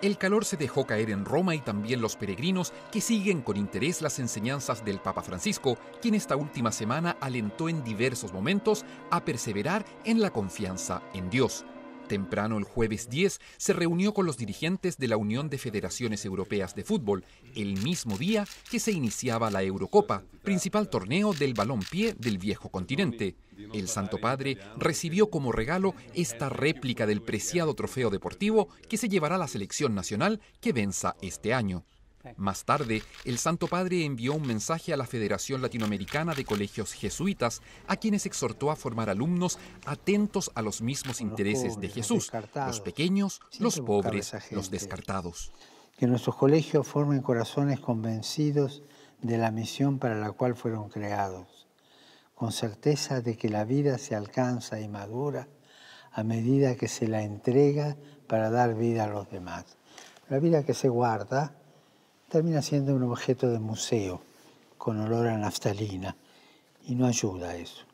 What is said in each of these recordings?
El calor se dejó caer en Roma y también los peregrinos que siguen con interés las enseñanzas del Papa Francisco, quien esta última semana alentó en diversos momentos a perseverar en la confianza en Dios. Temprano el jueves 10 se reunió con los dirigentes de la Unión de Federaciones Europeas de Fútbol, el mismo día que se iniciaba la Eurocopa, principal torneo del balón del viejo continente. El Santo Padre recibió como regalo esta réplica del preciado trofeo deportivo que se llevará la selección nacional que venza este año. Más tarde, el Santo Padre envió un mensaje a la Federación Latinoamericana de Colegios Jesuitas, a quienes exhortó a formar alumnos atentos a los mismos intereses de Jesús, los, pequeños, los pobres, los descartados. Que nuestros colegios formen corazones convencidos de la misión para la cual fueron creados, con certeza de que la vida se alcanza y madura a medida que se la entrega para dar vida a los demás. La vida que se guarda termina siendo un objeto de museo con olor a naftalina y no ayuda a eso.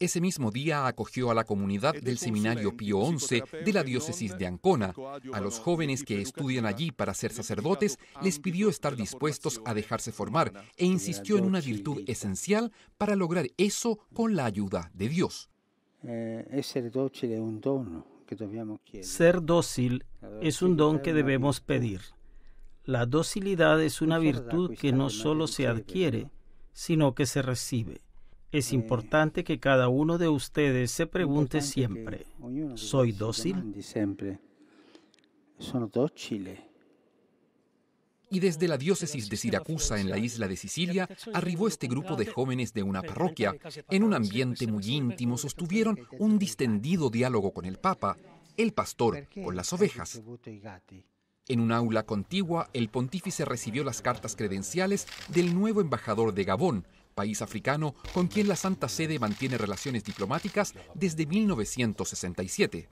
Ese mismo día acogió a la comunidad del Seminario Pío XI de la diócesis de Ancona. A los jóvenes que estudian allí para ser sacerdotes les pidió estar dispuestos a dejarse formar e insistió en una virtud esencial para lograr eso con la ayuda de Dios. Ser eh, dócil es un don que debemos pedir. La docilidad es una virtud que no solo se adquiere, sino que se recibe. Es eh, importante que cada uno de ustedes se pregunte siempre, ¿soy dócil? Y desde la diócesis de Siracusa, en la isla de Sicilia, arribó este grupo de jóvenes de una parroquia. En un ambiente muy íntimo sostuvieron un distendido diálogo con el Papa, el pastor con las ovejas. En un aula contigua, el pontífice recibió las cartas credenciales del nuevo embajador de Gabón, país africano con quien la Santa Sede mantiene relaciones diplomáticas desde 1967.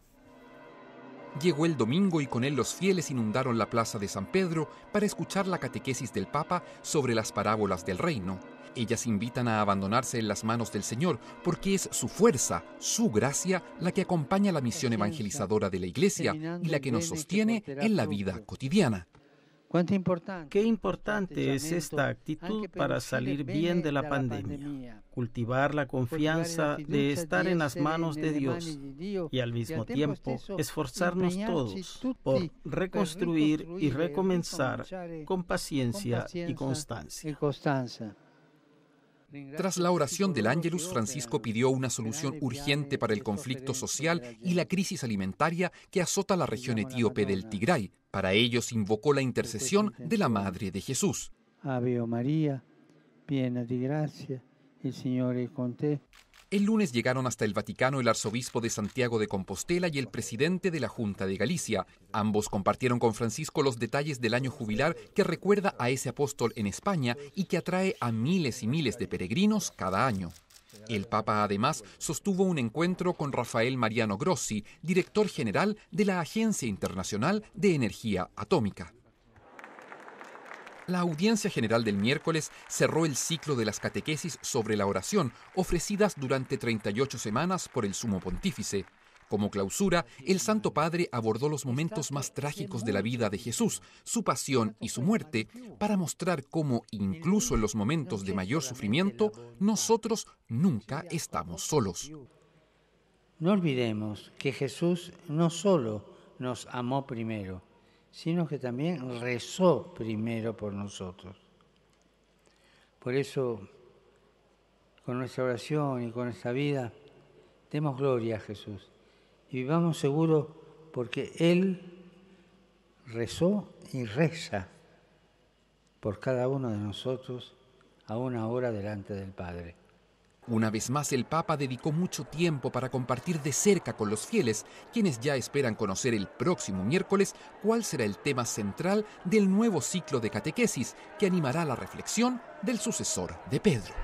Llegó el domingo y con él los fieles inundaron la plaza de San Pedro para escuchar la catequesis del Papa sobre las parábolas del reino. Ellas invitan a abandonarse en las manos del Señor porque es su fuerza, su gracia, la que acompaña la misión evangelizadora de la Iglesia y la que nos sostiene en la vida cotidiana. Qué importante este es esta actitud para salir bien de la pandemia, cultivar la confianza de estar en las manos de Dios y al mismo tiempo esforzarnos todos por reconstruir y recomenzar eh, con paciencia y constancia. Tras la oración del Ángelus, Francisco pidió una solución urgente para el conflicto social y la crisis alimentaria que azota la región etíope del Tigray. Para ellos invocó la intercesión de la Madre de Jesús. Ave María, llena de gracia, el Señor es contigo. El lunes llegaron hasta el Vaticano el arzobispo de Santiago de Compostela y el presidente de la Junta de Galicia. Ambos compartieron con Francisco los detalles del año jubilar que recuerda a ese apóstol en España y que atrae a miles y miles de peregrinos cada año. El Papa además sostuvo un encuentro con Rafael Mariano Grossi, director general de la Agencia Internacional de Energía Atómica. La audiencia general del miércoles cerró el ciclo de las catequesis sobre la oración ofrecidas durante 38 semanas por el Sumo Pontífice. Como clausura, el Santo Padre abordó los momentos más trágicos de la vida de Jesús, su pasión y su muerte, para mostrar cómo, incluso en los momentos de mayor sufrimiento, nosotros nunca estamos solos. No olvidemos que Jesús no solo nos amó primero, sino que también rezó primero por nosotros. Por eso, con nuestra oración y con nuestra vida, demos gloria a Jesús y vivamos seguros porque Él rezó y reza por cada uno de nosotros a una hora delante del Padre. Una vez más el Papa dedicó mucho tiempo para compartir de cerca con los fieles, quienes ya esperan conocer el próximo miércoles cuál será el tema central del nuevo ciclo de catequesis que animará la reflexión del sucesor de Pedro.